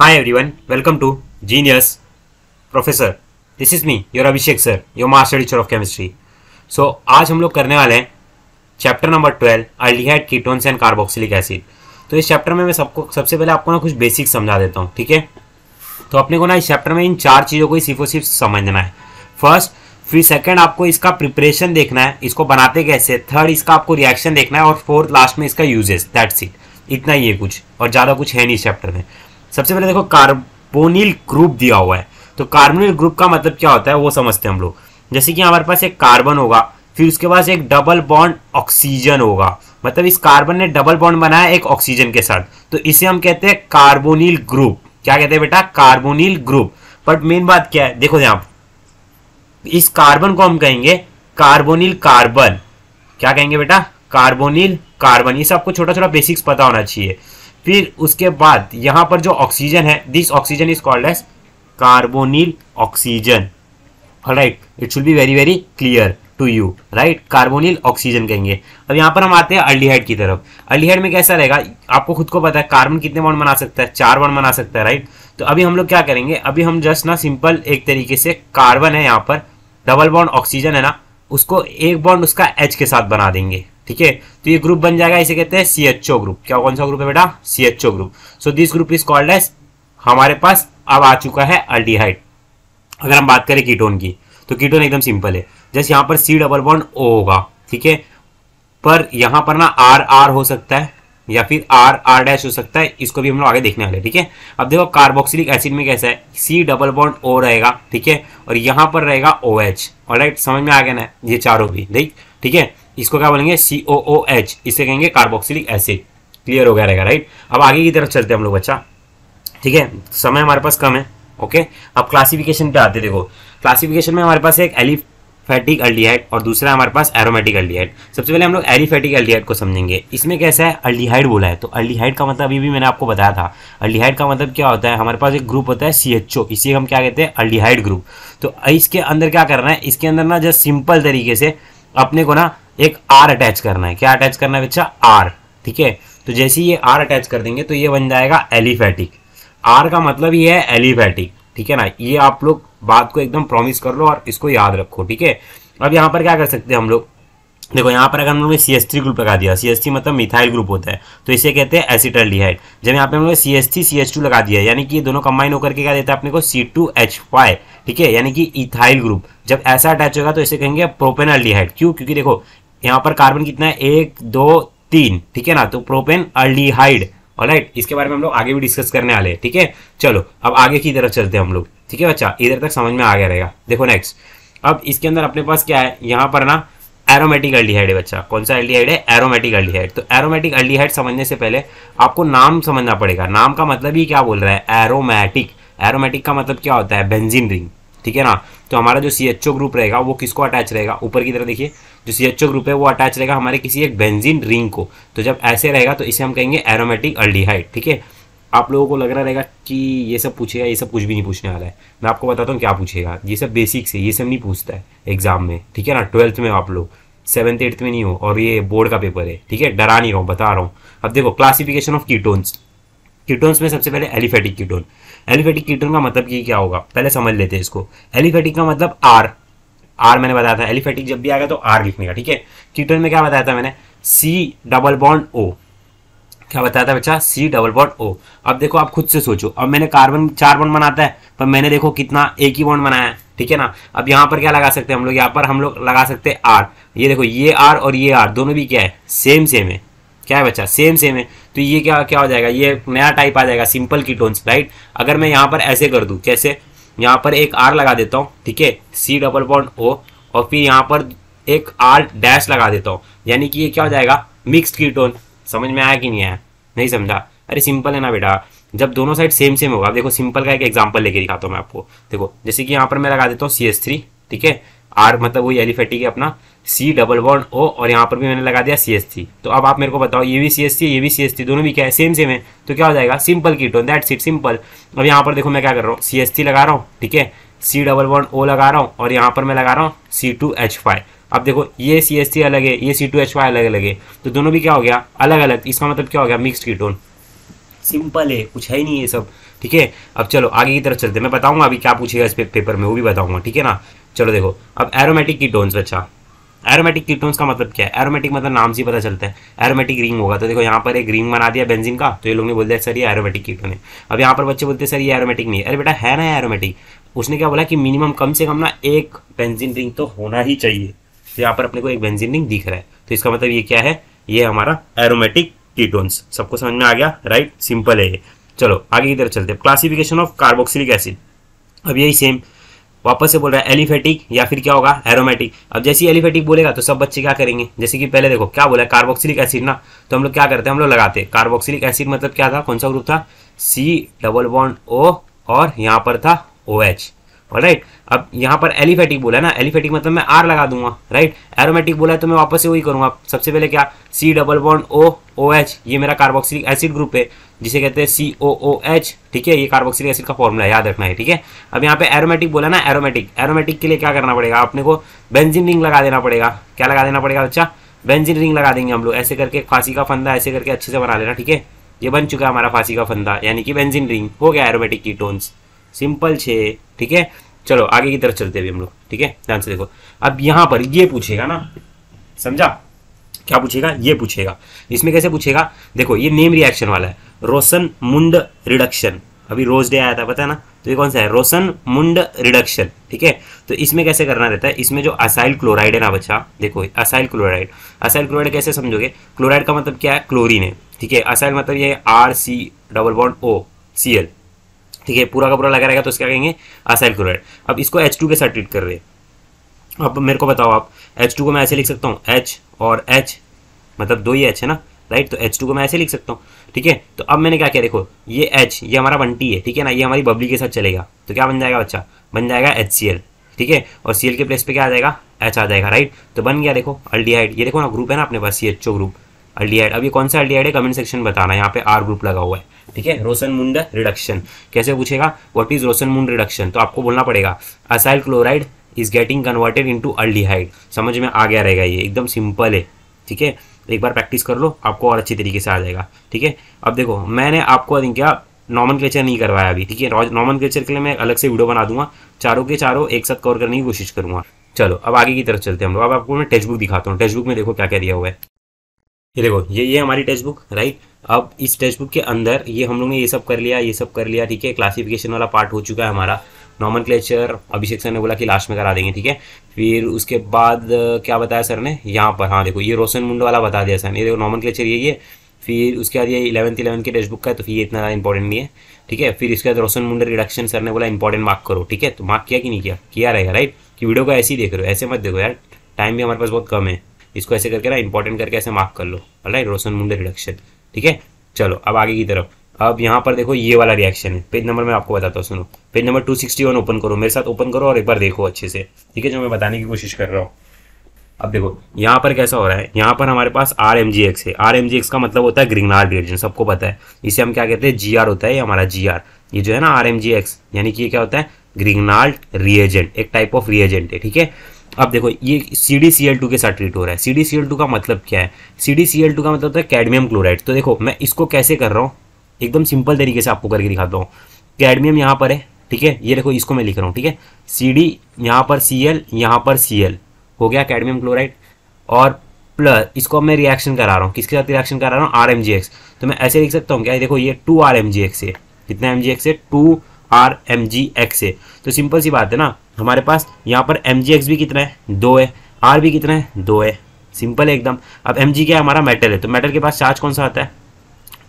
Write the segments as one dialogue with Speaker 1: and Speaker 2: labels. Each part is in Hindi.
Speaker 1: Hi everyone, welcome to Genius Professor. This is me, your Abhishek sir, your master teacher of chemistry. So आज हम लोग करने वाले हैं chapter number twelve aldehyde ketones and carboxylic acid तो इस चैप्टर में मैं सबको सबसे पहले आपको ना कुछ बेसिक समझा देता हूँ ठीक है तो अपने को ना इस चैप्टर में इन चार चीज़ों को ही सिर्फ सिर्फ समझना है फर्स्ट फिर सेकंड आपको इसका प्रिपरेशन देखना है इसको बनाते कैसे थर्ड इसका आपको रिएक्शन देखना है और फोर्थ लास्ट में इसका यूजेस दैट्स इट इतना ही है कुछ और ज़्यादा कुछ है नहीं इस चैप्टर में सबसे पहले देखो कार्बोनिल ग्रुप दिया हुआ है तो कार्बोनिल ग्रुप का मतलब क्या होता है वो समझते हैं हम लोग जैसे कि हमारे पास एक कार्बन होगा फिर उसके पास एक डबल बॉन्ड ऑक्सीजन होगा मतलब इस कार्बन ने डबल बॉन्ड बनाया एक ऑक्सीजन के साथ तो इसे हम कहते हैं कार्बोनिल ग्रुप क्या कहते हैं बेटा कार्बोनिल ग्रुप बट मेन बात क्या है देखो आप इस कार्बन को हम कहेंगे कार्बोनिल कार्बन क्या कहेंगे बेटा कार्बोनिल कार्बन ये सबको छोटा छोटा बेसिक्स पता होना चाहिए फिर उसके बाद यहाँ पर जो ऑक्सीजन है this oxygen is called as carbonyl oxygen right it should be very very clear to you right carbonyl oxygen कहेंगे अब यहाँ पर हम आते हैं अल्डीहाइड की तरफ अल्डीहाइड में कैसा रहेगा आपको खुद को पता है कार्बन कितने बॉन्ड बना सकता है चार बॉन्ड बना सकता है राइट तो अभी हम लोग क्या करेंगे अभी हम जस्ट ना सिंपल एक तरीके से कार्बन है यहाँ पर डबल बॉन्ड ऑक्सीजन है ना उसको एक बॉन्ड उसका एच के साथ बना देंगे ठीक है तो ये ग्रुप बन जाएगा इसे कहते हैं सी एच ओ ग्रुप क्या कौन सा ग्रुप है बेटा C H O group so this group is called as हमारे पास अब आ चुका है अल्डीहाइड अगर हम बात करें कीटोन की तो कीटोन एकदम सिंपल है जैसे यहां पर सी डबल बॉन्ड ओ होगा ठीक है पर यहाँ पर ना आर आर हो सकता है या फिर आर आर डैश हो सकता है इसको भी हम लोग आगे देखने वाले ठीक है अब देखो कार्बोक्सिलिक एसिड में कैसा है सी डबल बॉन्ड ओ रहेगा ठीक है और यहाँ पर रहेगा ओ एच और समझ में आ गया ना ये चारों भी ठीक है इसको क्या बोलेंगे सी ओ ओ एच इसे कहेंगे कार्बोक्सिलिक एसिड क्लियर हो गया रहेगा राइट अब आगे की तरफ चलते हैं हम लोग बच्चा ठीक है समय हमारे पास कम है ओके अब क्लासिफिकेशन पे आते देखो क्लासिफिकेशन में हमारे पास एक एलिफेटिक अल्डीहाइड और दूसरा हमारे पास एरोमेटिक अल्डीहाइड सबसे पहले हम लोग एलिफेटिक अल्डीहाइड को समझेंगे इसमें कैसा है अल्डीहाइड बोला है तो अल्डीहाइड का मतलब अभी भी मैंने आपको बताया था अल्डीहाइड का मतलब क्या होता है हमारे पास एक ग्रुप होता है सी एच ओ इसे हम क्या कहते हैं अल्डीहाइड ग्रुप तो इसके अंदर क्या करना है इसके अंदर ना जस्ट सिंपल तरीके से अपने को ना एक आर अटैच करना है क्या अटैच करना है बच्चा आर ठीक है तो जैसे ये आर अटैच कर देंगे तो ये बन जाएगा एलिफेटिक आर का मतलब ये है एलिफैटिक ठीक है ना ये आप लोग बात को एकदम प्रॉमिस कर लो और इसको याद रखो ठीक है अब यहाँ पर क्या कर सकते हैं हम लोग देखो यहाँ पर अगर हम लोग ने सी एस ग्रुप लगा दिया सी मतलब मिथाइल ग्रुप होता है तो इसे कहते हैं एसिटल डिहाइड जब यहाँ पे हम लोग C S T C S two लगा दिया यानी कि ये दोनों कंबाइन होकर के क्या देता है अपने को सी टू एच फाइव ठीक है यानी कि इथाइल ग्रुप जब ऐसा अटैच होगा तो इसे कहेंगे प्रोपेनल डिहाइड क्यों क्योंकि देखो यहाँ पर कार्बन कितना है एक दो तीन ठीक है ना तो प्रोपेन और ऑलराइट इसके बारे में हम लोग आगे भी डिस्कस करने वाले हैं ठीक है चलो अब आगे की तरफ चलते हैं हम लोग ठीक है बच्चा इधर तक समझ में आ गया रहेगा देखो नेक्स्ट अब इसके अंदर अपने पास क्या है यहाँ पर ना एरोमेटिक अल्डीहाइड है बच्चा कौन सा अल्डीहाइड है एरोमेटिक अल्डीहाइड तो एरोमेटिक अल्डीहाइड समझने से पहले आपको नाम समझना पड़ेगा नाम का मतलब ही क्या बोल रहा है एरोमेटिक एरोमेटिक का मतलब क्या होता है बेंजीन रिंग ठीक है ना तो हमारा जो सी एच ओ ग्रुप रहेगा वो किसको अटैच रहेगा ऊपर की तरह देखिए जो सी एच ओ ग्रुप है वो अटैच रहेगा हमारे किसी एक बेंजीन रिंग को तो जब ऐसे रहेगा तो इसे हम कहेंगे एरोमेटिक अल्डीहाइड ठीक है आप लोगों को लग रहा रहेगा कि ये सब पूछेगा ये सब कुछ भी नहीं पूछने वाला है मैं आपको बताता हूँ क्या पूछेगा ये सब बेसिक से ये सब नहीं पूछता है एग्जाम में ठीक है ना ट्वेल्थ में आप लोग सेवन्थ एट्थ में नहीं हो और ये बोर्ड का पेपर है ठीक है डरा नहीं रहा हूँ बता रहा हूँ अब देखो क्लासिफिकेशन ऑफ कीटोन्स कीटोन्स में सबसे पहले एलिफेटिक कीटोन एलिफेटिक कीटोन का मतलब ये क्या होगा पहले समझ लेते हैं इसको एलिफेटिक का मतलब आर आर मैंने बताया था एलिफेटिक जब भी आएगा तो आर लिखने का ठीक है कीटोन में क्या बताया था मैंने सी डबल बॉन्ड ओ क्या बताया था बच्चा सी डबल बॉन्ड ओ अब देखो आप खुद से सोचो अब मैंने कार्बन चार बॉन्ड बनाता है पर मैंने देखो कितना एक ही बॉन्ड बनाया है ठीक है ना अब यहाँ पर क्या लगा सकते हैं हम लोग यहाँ पर हम लोग लगा सकते हैं आर ये देखो ये आर और ये आर दोनों भी क्या है सेम सेम है क्या है बच्चा सेम सेम है तो ये क्या क्या हो जाएगा ये नया टाइप आ जाएगा सिंपल कीटोन्स राइट अगर मैं यहाँ पर ऐसे कर दूँ कैसे यहाँ पर एक आर लगा देता हूँ ठीक है सी डबल बॉन्ड ओ और फिर यहाँ पर एक आर डैश लगा देता हूँ यानी कि ये क्या हो जाएगा मिक्सड कीटोन समझ में आया कि नहीं आया नहीं समझा अरे सिंपल है ना बेटा जब दोनों साइड सेम सेम होगा देखो सिंपल का एक एग्जाम्पल लेके दिखाता हूँ मैं आपको देखो जैसे कि यहाँ पर मैं लगा देता हूँ सी ठीक है आर मतलब वही एलिफेटिक है अपना सी डबल वन ओ और यहाँ पर भी मैंने लगा दिया सी एस थी तो अब आप मेरे को बताओ ये भी सी एस सी ये भी सी एस सी दोनों भी क्या है सेम सेम है तो क्या हो जाएगा सिंपल कीटोन दैट सीट सिंपल अब यहाँ पर देखो मैं क्या कर रहा हूँ सी एस थी लगा रहा हूँ ठीक है सी डबल वन ओ लगा रहा हूँ और यहाँ पर मैं लगा रहा हूँ सी टू एच फाइव अब देखो ये सी एस सी अलग है ये सी टू एच फाइव अलग अलग है तो दोनों भी क्या हो गया अलग अलग इसका मतलब क्या हो गया मिक्स कीटोन सिंपल है कुछ है ही नहीं ये सब ठीक है अब चलो आगे की तरफ चलते मैं बताऊंगा अभी क्या पूछेगा इस पे, पेपर में वो भी बताऊंगा ठीक है ना चलो देखो अब एरोमेटिक कीटोन्स बच्चा एरोमेटिक कीटोन्स का मतलब क्या है एरोमेटिक मतलब नाम से पता चलता है एरोमेटिक रिंग होगा तो देखो यहाँ पर एक रिंग बना दिया बेंजिन का तो ये लोग ने बोल दिया सर ये एरोमेटिक कीटोन है अब यहाँ पर बच्चे बोलते हैं सर ये एरोमेटिक नहीं है अरे बेटा है ना एरोमेटिक उसने क्या बोला कि मिनिमम कम से कम ना एक बेंजिन रिंग तो होना ही चाहिए तो यहाँ पर अपने को एक बेंजिन रिंग दिख रहा है तो इसका मतलब ये क्या है ये हमारा एरोमेटिक कीटोन्स सबको समझ में आ गया राइट सिंपल है ये चलो आगे इधर चलते हैं क्लासिफिकेशन ऑफ कार्बोक्सिलिक एसिड अब यही सेम वापस से बोल रहा है एलिफेटिक या फिर क्या होगा एरोमेटिक अब जैसे ही एलिफेटिक बोलेगा तो सब बच्चे क्या करेंगे जैसे कि पहले देखो क्या बोला है कार्बोक्सिलिक एसिड ना तो हम लोग क्या करते हैं हम लोग लगाते हैं कार्बोक्सिलिक एसिड मतलब क्या था कौन सा ग्रुप था सी डबल बॉन्ड ओ और यहाँ पर था ओ OH. एच राइट अब यहाँ पर एलिफेटिक बोला है ना एलिफेटिक मतलब मैं आर लगा दूंगा राइट एरोमेटिक बोला है तो मैं वापस से वही करूंगा सबसे पहले क्या C double bond O O H ये मेरा कार्बोक्सिलिक एसिड ग्रुप है जिसे कहते हैं सी ओ ओ एच ठीक है ये कार्बोक्सिलिक एसिड का फॉर्मूला याद रखना है ठीक है अब यहाँ पे एरोमेटिक बोला ना एरोमेटिक एरोमेटिक के लिए क्या करना पड़ेगा अपने को बेंजिन रिंग लगा देना पड़ेगा क्या लगा देना पड़ेगा बच्चा बेंजिन रिंग लगा देंगे हम लोग ऐसे करके फांसी का फंदा ऐसे करके अच्छे से बना लेना ठीक है ये बन चुका है हमारा फांसी का फंदा यानी कि बेंजिन रिंग हो गया एरोमेटिक कीटोन्स सिंपल छे ठीक है चलो आगे की तरफ चलते अभी हम लोग ठीक है ध्यान से देखो अब यहाँ पर ये पूछेगा ना समझा क्या पूछेगा ये पूछेगा इसमें कैसे पूछेगा देखो ये नेम रिएक्शन वाला है रोशन मुंड रिडक्शन अभी रोज डे आया था पता है ना तो ये कौन सा है रोशन मुंड रिडक्शन ठीक है तो इसमें कैसे करना रहता है इसमें जो असाइल क्लोराइड है ना बच्चा देखो असाइल क्लोराइड असाइल क्लोराइड कैसे समझोगे क्लोराइड का मतलब क्या है क्लोरीन है ठीक है असाइल मतलब ये R C double bond O C L ठीक है पूरा का पूरा लगा रहेगा तो इसका कहेंगे असाइल क्लोराइड अब इसको एच के साथ ट्रीट कर रहे अब मेरे को बताओ आप एच को मैं ऐसे लिख सकता हूँ एच और एच मतलब दो ही एच है ना राइट तो एच टू को मैं ऐसे लिख सकता हूँ ठीक है तो अब मैंने क्या किया देखो ये एच ये हमारा बंटी है ठीक है ना ये हमारी बबली के साथ चलेगा तो क्या बन जाएगा बच्चा बन जाएगा एच सी एल ठीक है और सी के प्लेस पे क्या आ जाएगा एच आ जाएगा राइट तो बन गया देखो अल्डीहाइड ये देखो ना ग्रुप है ना अपने पास C H O group aldehyde अब ये कौन सा अल्डीहाइड है कमेंट सेक्शन बताना यहाँ पे आर ग्रुप लगा हुआ है ठीक है रोशन मुंड रिडक्शन कैसे पूछेगा व्हाट इज रोशन मुंड रिडक्शन तो आपको बोलना पड़ेगा acyl chloride is getting converted into aldehyde समझ में आ गया रहेगा ये एकदम सिंपल है ठीक है एक बार प्रैक्टिस कर लो आपको और अच्छी तरीके से आ जाएगा ठीक है अब देखो मैंने आपको क्या नॉमन क्लेचर नहीं करवाया अभी ठीक है नॉमन क्लेचर के लिए मैं अलग से वीडियो बना दूंगा चारों के चारों एक साथ कवर करने की कोशिश करूंगा चलो अब आगे की तरफ चलते हैं हम लोग अब आपको मैं टेक्स्ट बुक दिखाता हूँ टेक्स्ट बुक में देखो क्या क्या दिया हुआ है ये देखो ये ये हमारी टेक्स्ट बुक राइट अब इस टेक्स्ट बुक के अंदर ये हम लोग ने ये सब कर लिया ये सब कर लिया ठीक है क्लासिफिकेशन वाला पार्ट हो चुका है हमारा नॉमन क्लेचर अभिषेक सर ने बोला कि लास्ट में करा देंगे ठीक है फिर उसके बाद क्या बताया सर ने यहाँ पर हाँ देखो ये रोशन मुंड वाला बता दिया सर ने देखो नॉमन क्लेचर ये ये फिर उसके बाद ये इलेवंथ इलेवन के टेक्स्ट बुक का है तो फिर ये इतना ज़्यादा इंपॉर्टेंट नहीं है ठीक है फिर इसके बाद रोशन मुंडे रिडक्शन सर ने बोला इंपॉर्टेंट मार्क करो ठीक है तो मार्क किया कि नहीं किया किया रहेगा राइट कि वीडियो को ऐसे ही देख रहे हो ऐसे मत देखो यार टाइम भी हमारे पास बहुत कम है इसको ऐसे करके ना इंपॉर्टेंट करके ऐसे मार्क कर लो राइट रोशन मुंडे रिडक्शन ठीक है चलो अब आगे की तरफ अब यहाँ पर देखो ये वाला रिएक्शन है पेज नंबर मैं आपको बताता हूँ सुनो page number two sixty one open करो मेरे साथ ओपन करो और एक बार देखो अच्छे से ठीक है जो मैं बताने की कोशिश कर रहा हूँ अब देखो यहाँ पर कैसा हो रहा है यहाँ पर हमारे पास आर एम जी एक्स है आर एम जी एक्स का मतलब होता है ग्रिंगनार रिएक्शन सबको पता है इसे हम क्या कहते हैं जी आर होता है हमारा जी आर ये जो है ना आर एम जी एक्स यानी कि ये क्या होता है ग्रिगनाल्ड रिएजेंट एक टाइप ऑफ रिएजेंट है ठीक है अब देखो ये C D C L two के साथ ट्रीट हो रहा है C D C L two का मतलब क्या है C D C L two का मतलब होता है कैडमियम क्लोराइड तो देखो मैं इसको कैसे कर रहा हूँ एकदम सिंपल तरीके से आपको करके दिखाता हूँ कैडमियम यहाँ पर है ठीक है ये देखो इसको मैं लिख रहा हूँ ठीक है सी डी यहाँ पर सी एल यहाँ पर सी एल हो गया कैडमियम क्लोराइड और प्लस इसको अब मैं रिएक्शन करा रहा हूँ किसके साथ रिएक्शन करा रहा हूँ आर एम जी एक्स तो मैं ऐसे लिख सकता हूँ क्या देखो ये two R M G X है कितना एम जी एक्स है two R M G X है तो सिंपल सी बात है ना हमारे पास यहाँ पर एम भी कितना है दो है आर भी कितना है दो है सिंपल है एकदम अब एम क्या है हमारा मेटल है तो मेटल के पास चार्ज कौन सा आता है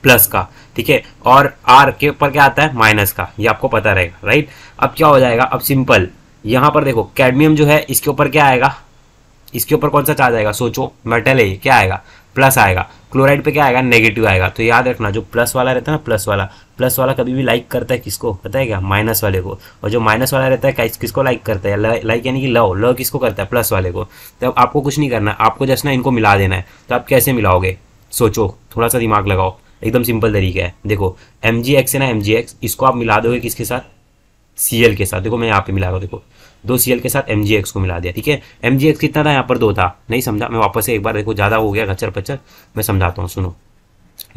Speaker 1: प्लस का ठीक है और आर के ऊपर क्या आता है माइनस का ये आपको पता रहेगा राइट अब क्या हो जाएगा अब सिंपल यहाँ पर देखो कैडमियम जो है इसके ऊपर क्या आएगा इसके ऊपर कौन सा चार्ज आएगा सोचो मेटल है क्या आएगा प्लस आएगा क्लोराइड पे क्या आएगा नेगेटिव आएगा तो याद रखना जो प्लस वाला रहता है ना प्लस वाला प्लस वाला कभी भी लाइक करता है किसको पता है क्या माइनस वाले को और जो माइनस वाला रहता है किसको लाइक करता है लाइक यानी कि लव लव किसको करता है प्लस वाले को तो आपको कुछ नहीं करना आपको जस्ट ना इनको मिला देना है तो आप कैसे मिलाओगे सोचो थोड़ा सा दिमाग लगाओ एकदम सिंपल तरीका है देखो एम जी एक्स है ना एम जी एक्स इसको आप मिला दोगे किसके साथ सी के साथ देखो मैं यहाँ पे मिला रहा हूँ देखो दो सी के साथ एम को मिला दिया ठीक है एम कितना था यहाँ पर दो था नहीं समझा मैं वापस से एक बार देखो ज़्यादा हो गया गच्चर पच्चर मैं समझाता हूँ सुनो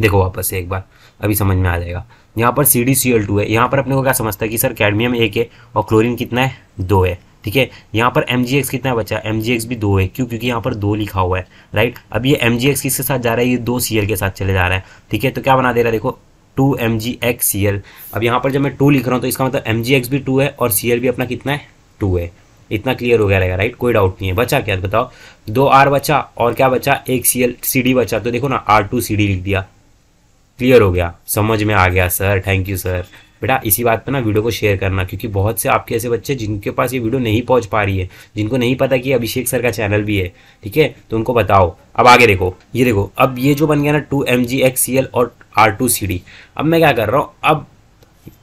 Speaker 1: देखो वापस से एक बार अभी समझ में आ जाएगा यहाँ पर C D C L two है यहाँ पर अपने को क्या समझता है कि सर कैडमियम एक है और क्लोरीन कितना है दो है ठीक है यहाँ पर एम जी एक्स कितना है है एम जी एक्स भी दो है क्यों क्योंकि यहाँ पर दो लिखा हुआ है राइट अब ये एम जी एक्स किसके साथ जा रहा है ये दो सी एल के साथ चले जा रहा है ठीक है तो क्या बना दे रहा है देखो two M G X C L अब यहाँ पर जब मैं टू लिख रहा हूँ तो इसका मतलब एम जी एक्स भी टू है और सी एल भी अपना कितना है टू है इतना क्लियर हो गया रहेगा राइट कोई डाउट नहीं है बचा क्या बताओ दो आर बचा और क्या बचा एक सी एल सी डी बचा तो देखो ना आर टू सी डी लिख दिया क्लियर हो गया समझ में आ गया सर थैंक यू सर बेटा इसी बात पे ना वीडियो को शेयर करना क्योंकि बहुत से आपके ऐसे बच्चे जिनके पास ये वीडियो नहीं पहुंच पा रही है जिनको नहीं पता कि अभिषेक सर का चैनल भी है ठीक है तो उनको बताओ अब आगे देखो ये देखो अब ये जो बन गया ना two M G X C L और आर टू सी डी अब मैं क्या कर रहा हूँ अब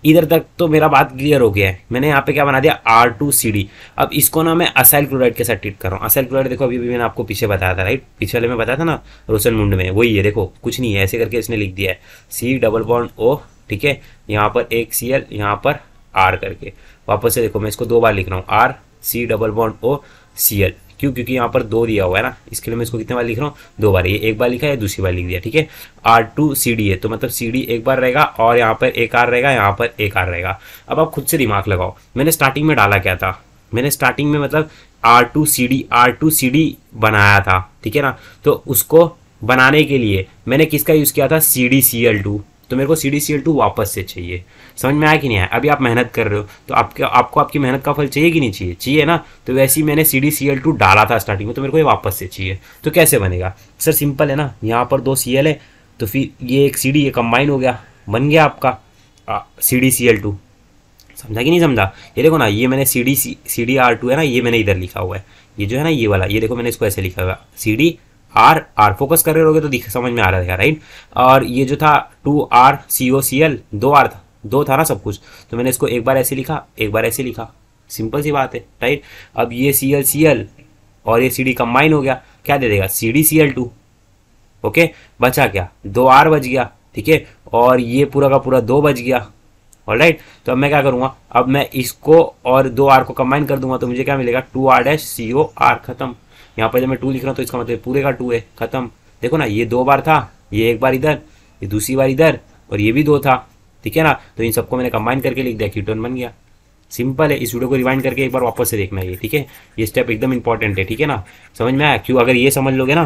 Speaker 1: इधर तक तो मेरा बात क्लियर हो गया है मैंने यहाँ पे क्या बना दिया आर टू सी डी अब इसको ना मैं असाइल क्लोराइड के साथ ट्रीट कर रहा हूँ असाइल क्लोराइड देखो अभी भी मैंने आपको पीछे बताया था राइट पीछे वाले में बताया था ना रोशन मुंड में वही है देखो कुछ नहीं है ऐसे करके इसने लिख दिया है सी डबल बॉन्ड ओ ठीक है यहाँ पर एक सी एल यहाँ पर आर करके वापस से देखो मैं इसको दो बार लिख रहा हूँ R C double bond O C L क्यों क्योंकि यहाँ पर दो दिया हुआ है ना इसके लिए मैं इसको कितने बार लिख रहा हूँ दो बार ये एक बार लिखा है दूसरी बार लिख दिया ठीक है आर टू सी डी है तो मतलब सी डी एक बार रहेगा और यहाँ पर एक आर रहेगा यहाँ पर एक आर रहेगा अब आप खुद से दिमाग लगाओ मैंने स्टार्टिंग में डाला क्या था मैंने स्टार्टिंग में मतलब R two C D R two C D बनाया था ठीक है ना तो उसको बनाने के लिए मैंने किसका यूज़ किया था C D C L two तो मेरे को C D C L two वापस से चाहिए समझ में आया कि नहीं आया अभी आप मेहनत कर रहे हो तो आपके आपको आपकी मेहनत का फल चाहिए कि नहीं चाहिए चाहिए ना तो वैसे ही मैंने C D C L two डाला था स्टार्टिंग में तो मेरे को ये वापस से चाहिए तो कैसे बनेगा सर सिंपल है ना यहाँ पर दो सी एल है तो फिर ये एक सी डी ये कंबाइन हो गया बन गया आपका C D C L two समझा कि नहीं समझा ये देखो ना ये मैंने C D C D R two है ना ये मैंने इधर लिखा हुआ है ये जो है ना ये वाला ये देखो मैंने इसको ऐसे लिखा हुआ C D R R focus कर रहे होगे तो दिख समझ में आ रहा था राइट और ये जो था two R C O C L दो आर था दो था ना सब कुछ तो मैंने इसको एक बार ऐसे लिखा एक बार ऐसे लिखा सिंपल सी बात है राइट अब ये सी एल सी एल और ये सी डी कंबाइन हो गया क्या दे देगा C D C L two okay बचा क्या दो आर बच गया ठीक है और ये पूरा का पूरा दो बच गया ऑल राइट तो अब मैं क्या करूंगा अब मैं इसको और दो आर को कंबाइन कर दूंगा तो मुझे क्या मिलेगा two R dash C O R खत्म यहाँ पर जब मैं टू लिख रहा हूँ तो इसका मतलब पूरे का टू है खत्म देखो ना ये दो बार था ये एक बार इधर ये दूसरी बार इधर और ये भी दो था ठीक है ना तो इन सबको मैंने कंबाइन करके लिख दिया क्यूटन बन गया सिंपल है इस वीडियो को रिवाइंड करके एक बार वापस से देखना ये ठीक है ये स्टेप एकदम इंपॉर्टेंट है ठीक है ना समझ में आया क्यों अगर ये समझ लोगे ना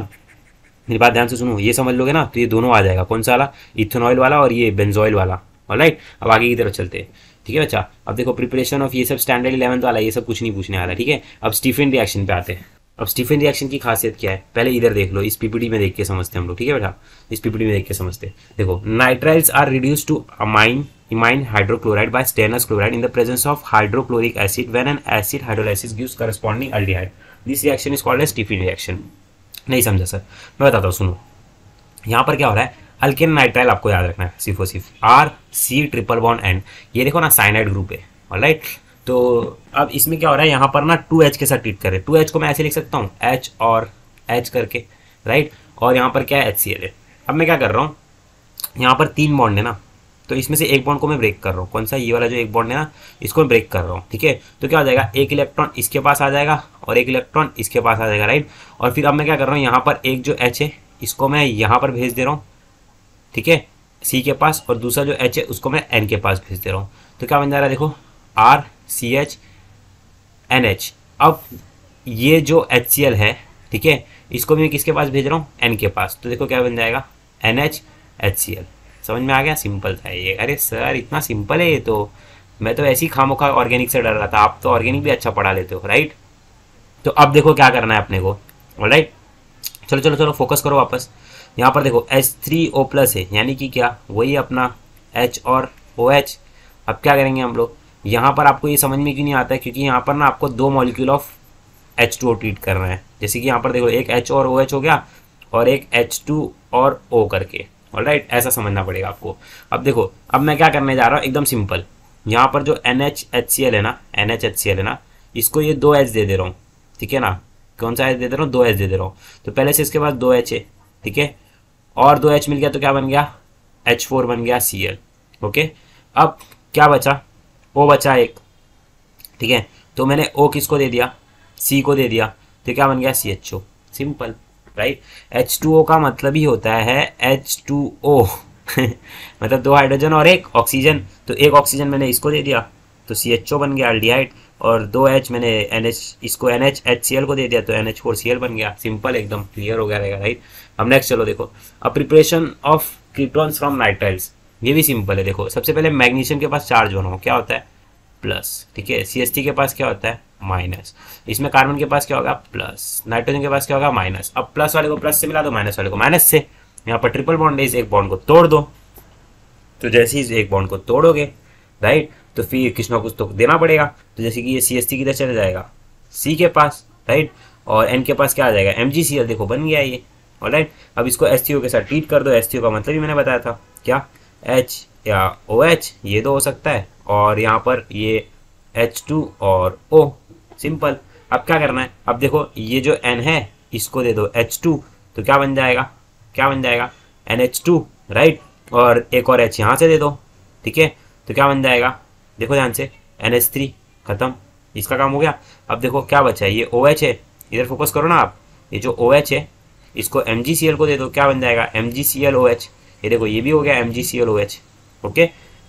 Speaker 1: मेरी बात ध्यान से सुनो ये समझ लोगे ना तो ये दोनों आ जाएगा कौन सा वाला इथेनॉयल वाला और ये बेंजॉयल वाला राइट अब आगे की तरफ चलते हैं ठीक है बच्चा अब देखो प्रिपरेशन ऑफ ये सब स्टैंडर्ड इलेवंथ वाला ये सब कुछ नहीं पूछने वाला ठीक है अब स्टीफिन रिएक्शन पे आते हैं अब स्टीफन रिएक्शन की खासियत क्या है पहले इधर देख लो इस पीपीडी में देख के समझते हैं हम लोग ठीक है बेटा इस पीपीडी में देख के समझते हैं देखो nitriles are reduce to amine imine hydrochloride by stannous chloride in the presence of hydrochloric acid when an acid hydrolysis gives corresponding aldehyde this reaction is called as Stephen reaction नहीं समझा सर मैं बताता हूँ सुनो यहाँ पर क्या हो रहा है अल्केन नाइट्राइल आपको याद रखना है सिर्फ और सिर्फ R C triple bond N ये देखो ना साइनाइड ग्रुप है राइट तो अब इसमें क्या हो रहा है यहाँ पर ना टू एच के साथ ट्रीट करें टू एच को मैं ऐसे लिख सकता हूँ एच और एच करके राइट और यहाँ पर क्या है एच सी एल है अब मैं क्या कर रहा हूँ यहाँ पर तीन बॉन्ड है ना तो इसमें से एक बॉन्ड को मैं ब्रेक कर रहा हूँ कौन सा ये वाला जो एक बॉन्ड है ना इसको मैं ब्रेक कर रहा हूँ ठीक है तो क्या हो जाएगा एक इलेक्ट्रॉन इसके पास आ जाएगा और एक इलेक्ट्रॉन इसके पास आ जाएगा राइट और फिर अब मैं क्या कर रहा हूँ यहाँ पर एक जो एच है इसको मैं यहाँ पर भेज दे रहा हूँ ठीक है सी के पास और दूसरा जो एच है उसको मैं एन के पास भेज दे रहा हूँ तो क्या बन जा रहा है देखो R C H N H अब ये जो एच सी एल है ठीक है इसको भी मैं किसके पास भेज रहा हूँ एन के पास तो देखो क्या बन जाएगा N H H C L समझ में आ गया सिंपल था ये अरे सर इतना सिंपल है ये तो मैं तो ऐसे ही खामोखा ऑर्गेनिक से डर रहा था आप तो ऑर्गेनिक भी अच्छा पढ़ा लेते हो राइट तो अब देखो क्या करना है अपने को राइट चलो चलो चलो फोकस करो वापस यहाँ पर देखो एच थ्री ओ प्लस है यानी कि क्या वही अपना एच और ओ OH, एच अब क्या करेंगे हम लोग यहाँ पर आपको ये समझ में क्यों नहीं आता है क्योंकि यहाँ पर ना आपको दो molecule of H two O treat कर रहे हैं जैसे कि यहाँ पर देखो एक एच और ओ एच हो गया और एक एच टू और ओ करके ऑल राइट ऐसा समझना पड़ेगा आपको अब देखो अब मैं क्या करने जा रहा हूँ एकदम सिंपल यहाँ पर जो N H H C L है ना N H H C L है ना इसको ये दो एच दे दे रहा हूँ ठीक है ना कौन सा एच दे दे रहा हूँ दो एच दे दे रहा हूँ तो पहले से इसके बाद दो एच है ठीक है और दो एच मिल गया तो क्या बन गया एच फोर बन गया सी एल ओके अब क्या बचा ओ बचा एक ठीक है तो मैंने ओ किसको दे दिया सी को दे दिया तो क्या बन गया C H O simple right H two O का मतलब ही होता है एच टू ओ मतलब दो हाइड्रोजन और एक ऑक्सीजन तो एक ऑक्सीजन मैंने इसको दे दिया तो सी एच ओ बन गया एल्डिहाइड और दो एच मैंने एन एच इसको N H H C L को दे दिया तो N H four C L बन गया सिंपल एकदम क्लियर हो गया रहेगा राइट अब नेक्स्ट चलो देखो अब preparation of ketones from nitriles ये भी सिंपल है देखो सबसे पहले मैग्नीशियम के पास चार्ज बनाओ क्या होता है प्लस ठीक है सी के पास क्या होता है माइनस इसमें कार्बन के पास क्या होगा प्लस नाइट्रोजन के पास क्या होगा माइनस अब प्लस वाले को प्लस से मिला दो माइनस वाले को माइनस से यहाँ पर ट्रिपल बॉन्ड है इस एक बॉन्ड को तोड़ दो तो जैसे ही एक बॉन्ड को तोड़ोगे राइट तो फिर कुछ ना कुछ तो देना पड़ेगा तो जैसे कि ये सी एस टी तरह चला जाएगा सी के पास राइट और एन के पास क्या आ जाएगा एम जी सी एल देखो बन गया ये और राइट अब इसको एस टी ओ के साथ ट्रीट कर दो एस टी ओ का मतलब ही मैंने बताया था क्या एच या ओ एच ये दो हो सकता है और यहाँ पर ये एच टू और ओ सिंपल अब क्या करना है अब देखो ये जो एन है इसको दे दो एच टू तो क्या बन जाएगा क्या बन जाएगा एन एच टू राइट और एक और एच यहाँ से दे दो ठीक है तो क्या बन जाएगा देखो ध्यान से एन एच थ्री ख़त्म इसका काम हो गया अब देखो क्या बचा है ये ओ एच है इधर फोकस करो ना आप ये जो ओ एच है इसको एम जी सी एल को दे दो क्या बन जाएगा M G C L O H ये देखो ये भी हो गया M G C L O H okay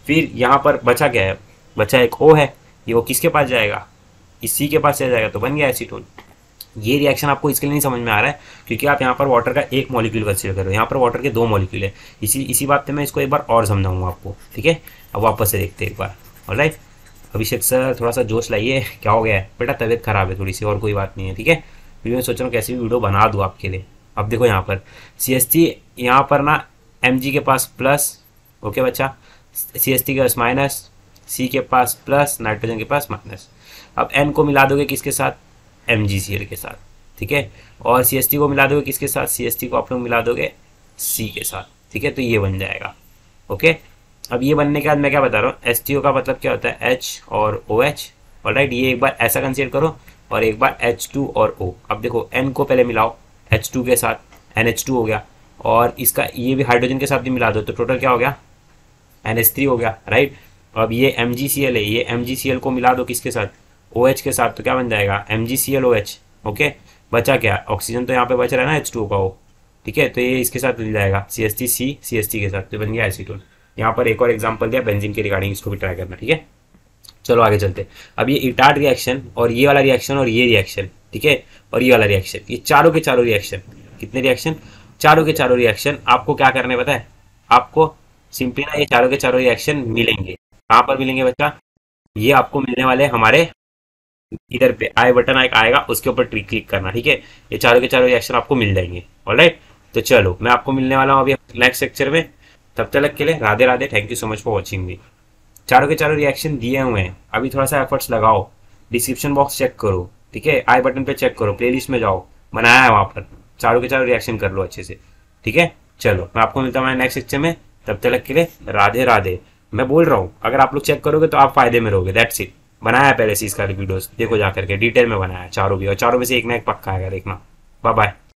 Speaker 1: फिर यहाँ पर बचा क्या है बचा एक ओ है ये वो किसके पास जाएगा इस सी के पास चला जाएगा तो बन गया एसीटोन ये रिएक्शन आपको इसके लिए नहीं समझ में आ रहा है क्योंकि आप यहाँ पर वाटर का एक मॉलिक्यूल कंसिडर कर रहे हो यहाँ पर वाटर के दो मॉलिक्यूल है इसी इसी बात पे मैं इसको एक बार और समझाऊंगा आपको ठीक है अब वापस से देखते हैं एक बार और राइट अभिषेक सर थोड़ा सा जोश लाइए क्या हो गया है बेटा तबीयत खराब है थोड़ी सी और कोई बात नहीं है ठीक है फिर मैं सोच रहा हूँ कैसे भी वीडियो बना दूँ आपके लिए अब देखो यहाँ पर सी एस टी यहाँ पर ना एम के पास प्लस ओके बच्चा सी एस के पास माइनस सी के पास प्लस नाइट्रोजन के पास माइनस अब एन को मिला दोगे किसके साथ एम के साथ ठीक है और सी को मिला दोगे किसके साथ सी को आप लोग मिला दोगे सी के साथ ठीक है तो ये बन जाएगा ओके अब ये बनने के बाद मैं क्या बता रहा हूँ एस का मतलब क्या होता है एच और ओ एच और राइट ये एक बार ऐसा कंसिडर करो और एक बार एच टू और ओ अब देखो एन को पहले मिलाओ एच टू के साथ एन एच टू हो गया और इसका ये भी हाइड्रोजन के साथ भी मिला दो तो टोटल क्या हो गया एन हो गया राइट तो अब ये एम है ये एम को मिला दो किसके साथ ओ OH के साथ तो क्या बन जाएगा एम OH ओके बचा क्या ऑक्सीजन तो यहाँ पे बच रहा है ना एच का ओ ठीक है तो ये इसके साथ मिल जाएगा C S T C C S T के साथ तो बन गया एसीटोन यहाँ पर एक और एग्जाम्पल दिया बेंजीन के रिगार्डिंग इसको भी ट्राई करना ठीक है चलो आगे चलते अब ये इटार्ड रिएक्शन और ये वाला रिएक्शन और ये रिएक्शन ठीक है और ये वाला रिएक्शन ये चारों के चारों रिएक्शन कितने रिएक्शन चारों के चारों रिएक्शन आपको क्या करने बताए आपको सिंपली ना ये चारों के चारों रिएक्शन मिलेंगे कहाँ पर मिलेंगे बच्चा ये आपको मिलने वाले हमारे इधर पे आई बटन एक आएगा उसके ऊपर ट्रिक क्लिक करना ठीक है ये चारों के चारों रिएक्शन आपको मिल जाएंगे ऑल तो चलो मैं आपको मिलने वाला हूँ अभी नेक्स्ट लेक्चर में तब तक के लिए Radhe Radhe thank you so much for watching me चारों के चारों रिएक्शन दिए हुए हैं अभी थोड़ा सा एफर्ट्स लगाओ डिस्क्रिप्शन बॉक्स चेक करो ठीक है आई बटन पे चेक करो प्लेलिस्ट में जाओ बनाया है वहां पर चारों के चारों रिएक्शन कर लो अच्छे से ठीक है चलो मैं आपको मिलता हूँ नेक्स्ट लेक्चर में तब तक के लिए राधे राधे मैं बोल रहा हूँ अगर आप लोग चेक करोगे तो आप फायदे में रहोगे दैट्स इट बनाया पहले से इसका वीडियोस देखो जा करके डिटेल में बनाया चारों भी और चारों में से एक ना एक पक्का आएगा देखना बाय बाय